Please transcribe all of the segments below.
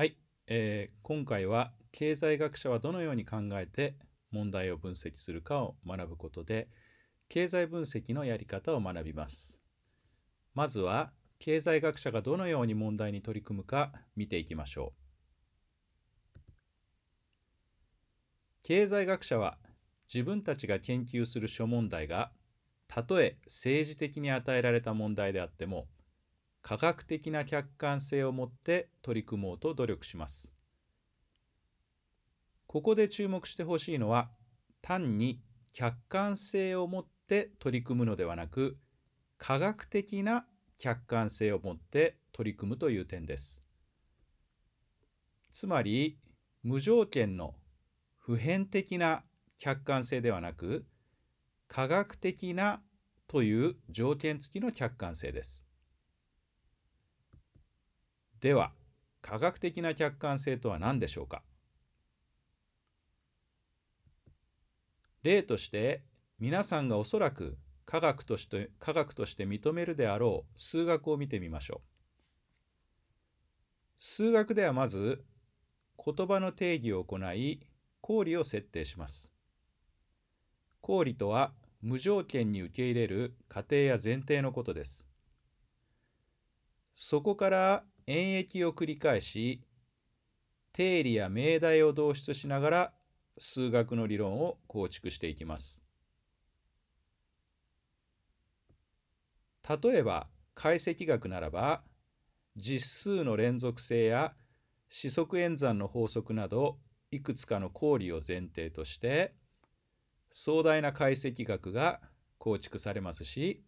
はい、えー、今回は経済学者はどのように考えて問題を分析するかを学ぶことで経済分析のやり方を学びますまずは経済学者がどのように問題に取り組むか見ていきましょう経済学者は自分たちが研究する諸問題がたとえ政治的に与えられた問題であっても科学的な客観性を持って取り組もうと努力します。ここで注目してほしいのは単に客観性を持って取り組むのではなく科学的な客観性を持って取り組むという点です。つまり無条件の普遍的な客観性ではなく科学的なという条件付きの客観性です。では科学的な客観性とは何でしょうか例として皆さんがおそらく科学として科学として認めるであろう数学を見てみましょう。数学ではまず言葉の定義を行い公理を設定します。公理とは無条件に受け入れる過程や前提のことです。そこから演疫を繰り返し定理や命題を導出しながら数学の理論を構築していきます。例えば解析学ならば実数の連続性や四則演算の法則などいくつかの公理を前提として壮大な解析学が構築されますし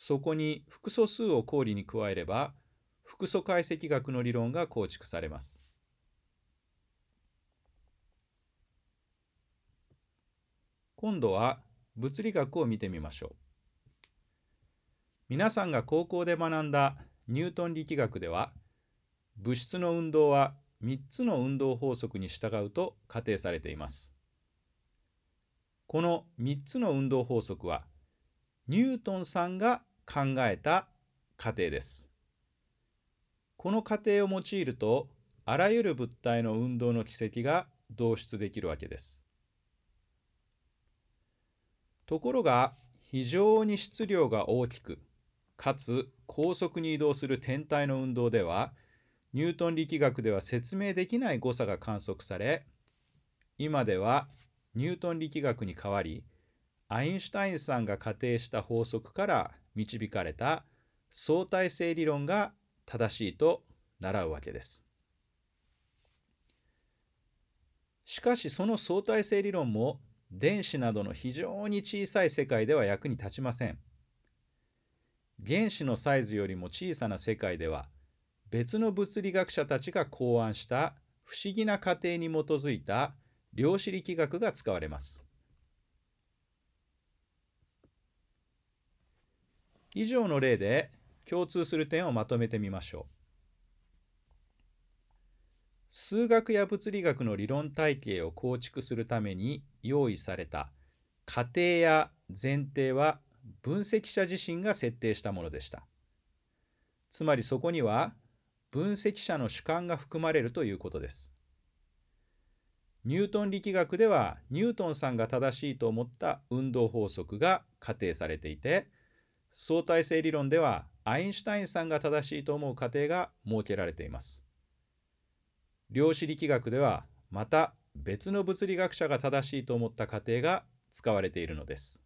そこに複素数を公理に加えれば複素解析学の理論が構築されます。今度は物理学を見てみましょう。皆さんが高校で学んだニュートン力学では物質の運動は3つの運動法則に従うと仮定されています。この3つの運動法則はニュートンさんが考えた過程です。この過程を用いるとあらゆる物体の運動の軌跡が導出できるわけです。ところが非常に質量が大きくかつ高速に移動する天体の運動ではニュートン力学では説明できない誤差が観測され今ではニュートン力学に代わりアインシュタインさんが仮定した法則から導かれた相対性理論が正しいと習うわけです。しかしその相対性理論も電子などの非常に小さい世界では役に立ちません。原子のサイズよりも小さな世界では別の物理学者たちが考案した不思議な過程に基づいた量子力学が使われます。以上の例で共通する点をまとめてみましょう。数学や物理学の理論体系を構築するために用意された過程や前提は分析者自身が設定したものでした。つまりそこには分析者の主観が含まれるということです。ニュートン力学ではニュートンさんが正しいと思った運動法則が仮定されていて相対性理論ではアインシュタインさんが正しいと思う過程が設けられています。量子力学ではまた別の物理学者が正しいと思った過程が使われているのです。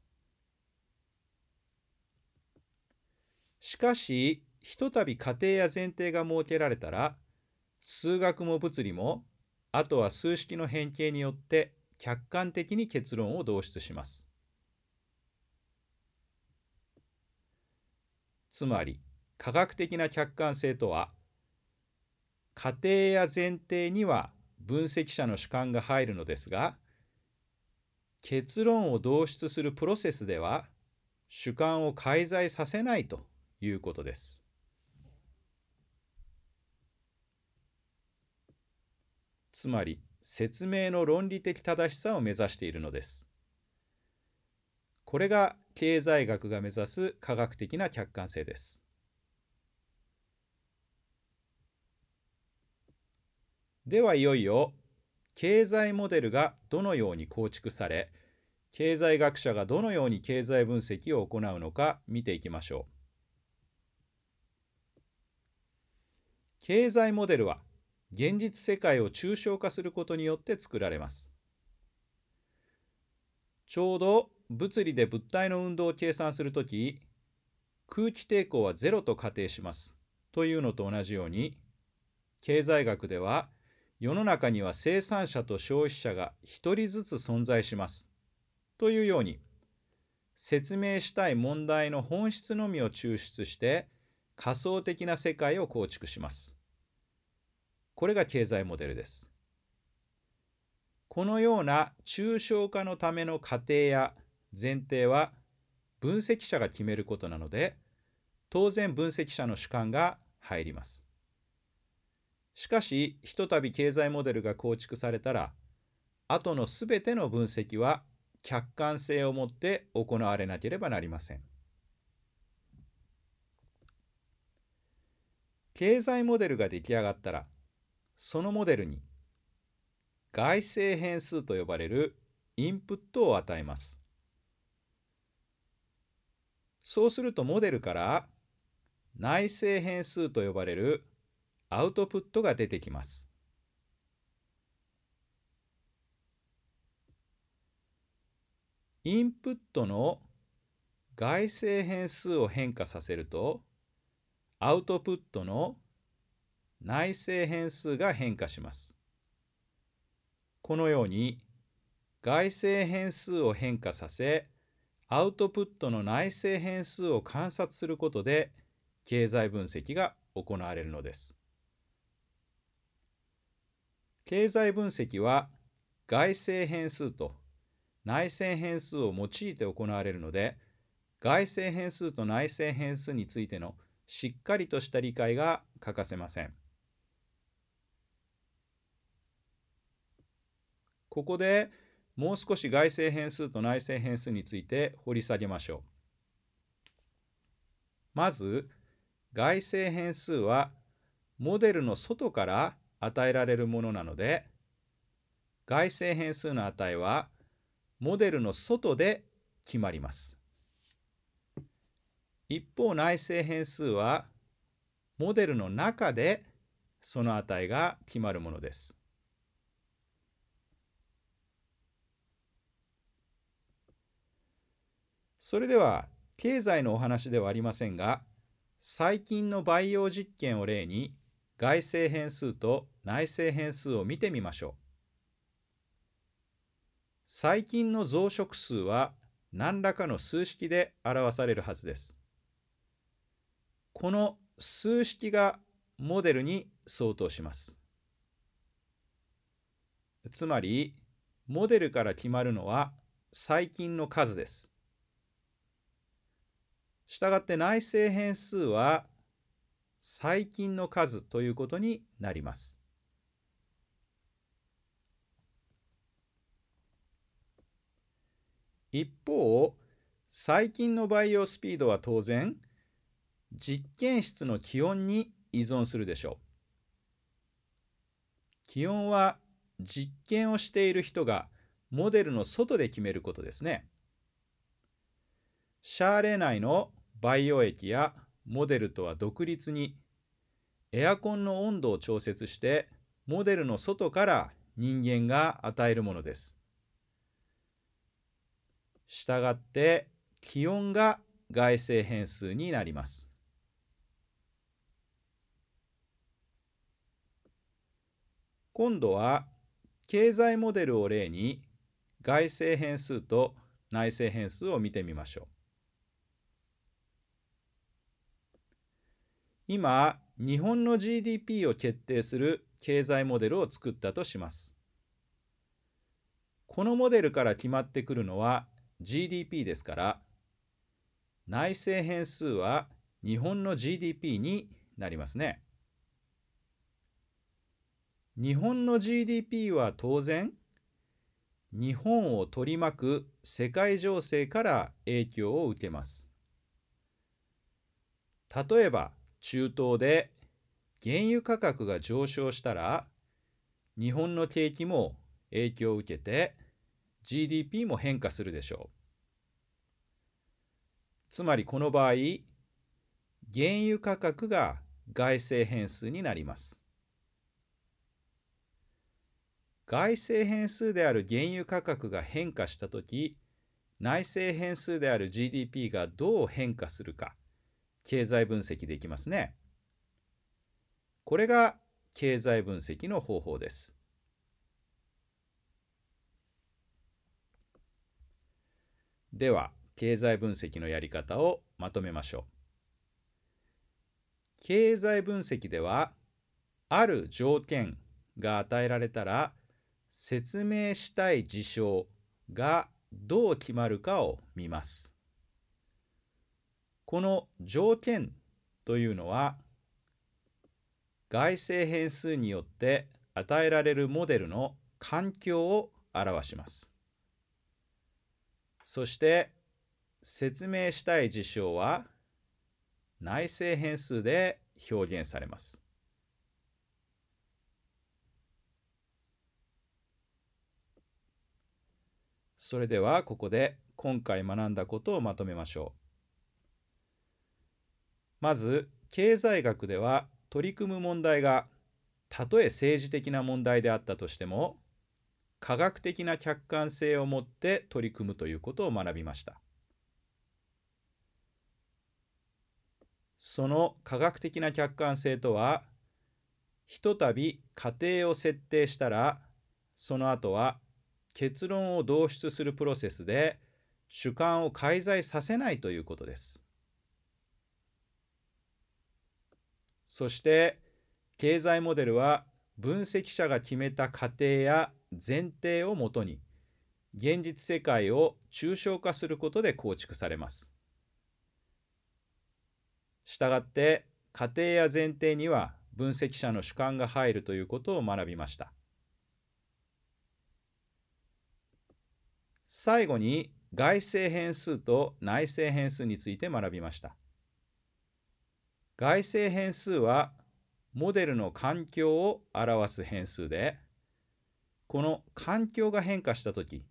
しかしひとたび過程や前提が設けられたら数学も物理もあとは数式の変形によって客観的に結論を導出します。つまり科学的な客観性とは過程や前提には分析者の主観が入るのですが結論を導出するプロセスでは主観を介在させないということです。つまり説明の論理的正しさを目指しているのです。これが経済学が目指す科学的な客観性です。ではいよいよ経済モデルがどのように構築され経済学者がどのように経済分析を行うのか見ていきましょう。経済モデルは現実世界を抽象化することによって作られます。ちょうど物理で物体の運動を計算するとき、空気抵抗は0と仮定します。というのと同じように、経済学では世の中には生産者と消費者が1人ずつ存在します。というように、説明したい問題の本質のみを抽出して仮想的な世界を構築します。これが経済モデルです。このような抽象化のための過程や前提は分析者が決めることなので当然分析者の主観が入ります。しかしひとたび経済モデルが構築されたら後のすべての分析は客観性を持って行われなければなりません。経済モデルが出来上がったらそのモデルに外性変数と呼ばれるインプットを与えます。そうするとモデルから内性変数と呼ばれるアウトプットが出てきます。インプットの外性変数を変化させるとアウトプットの内性変数が変化します。このように外性変数を変化させアウトプットの内生変数を観察することで経済分析が行われるのです。経済分析は外性変数と内生変数を用いて行われるので外性変数と内生変数についてのしっかりとした理解が欠かせません。ここでもう少し外性変数と内性変数について掘り下げましょう。まず外性変数はモデルの外から与えられるものなので外性変数の値はモデルの外で決まります。一方内生変数はモデルの中でその値が決まるものです。それでは経済のお話ではありませんが最近の培養実験を例に外性変数と内性変数を見てみましょう。細菌の増殖数は何らかの数式で表されるはずです。この数式がモデルに相当します。つまりモデルから決まるのは細菌の数です。したがって内製変数は細菌の数ということになります。一方、細菌の培養スピードは当然、実験室の気温に依存するでしょう。気温は実験をしている人がモデルの外で決めることですね。シャーレ内の培養液やモデルとは独立にエアコンの温度を調節してモデルの外から人間が与えるものです。したがって気温が外性変数になります。今度は経済モデルを例に外性変数と内性変数を見てみましょう。今、日本の GDP を決定する経済モデルを作ったとします。このモデルから決まってくるのは GDP ですから、内政変数は日本の GDP になりますね。日本の GDP は当然、日本を取り巻く世界情勢から影響を受けます。例えば、中東で原油価格が上昇したら日本の景気も影響を受けて GDP も変化するでしょう。つまりこの場合原油価格が外生変数になります。外生変数である原油価格が変化した時内生変数である GDP がどう変化するか経済分析できますね。これが経済分析の方法です。では、経済分析のやり方をまとめましょう。経済分析では、ある条件が与えられたら、説明したい事象がどう決まるかを見ます。この条件というのは外性変数によって与えられるモデルの環境を表します。そして説明したい事象は内性変数で表現されます。それではここで今回学んだことをまとめましょう。まず経済学では取り組む問題がたとえ政治的な問題であったとしても科学的な客観性を持って取り組むということを学びましたその科学的な客観性とはひとたび仮定を設定したらその後は結論を導出するプロセスで主観を介在させないということです。そして経済モデルは分析者が決めた過程や前提をもとに現実世界を抽象化することで構築されます。したがって過程や前提には分析者の主観が入るということを学びました。最後に外性変数と内性変数について学びました。外生変数はモデルの環境を表す変数でこの環境が変化した時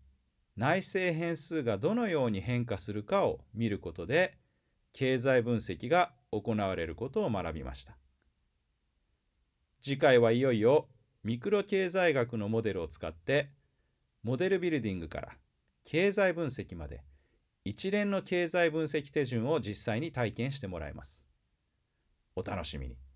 内生変数がどのように変化するかを見ることで経済分析が行われることを学びました次回はいよいよミクロ経済学のモデルを使ってモデルビルディングから経済分析まで一連の経済分析手順を実際に体験してもらいます。お楽しみに。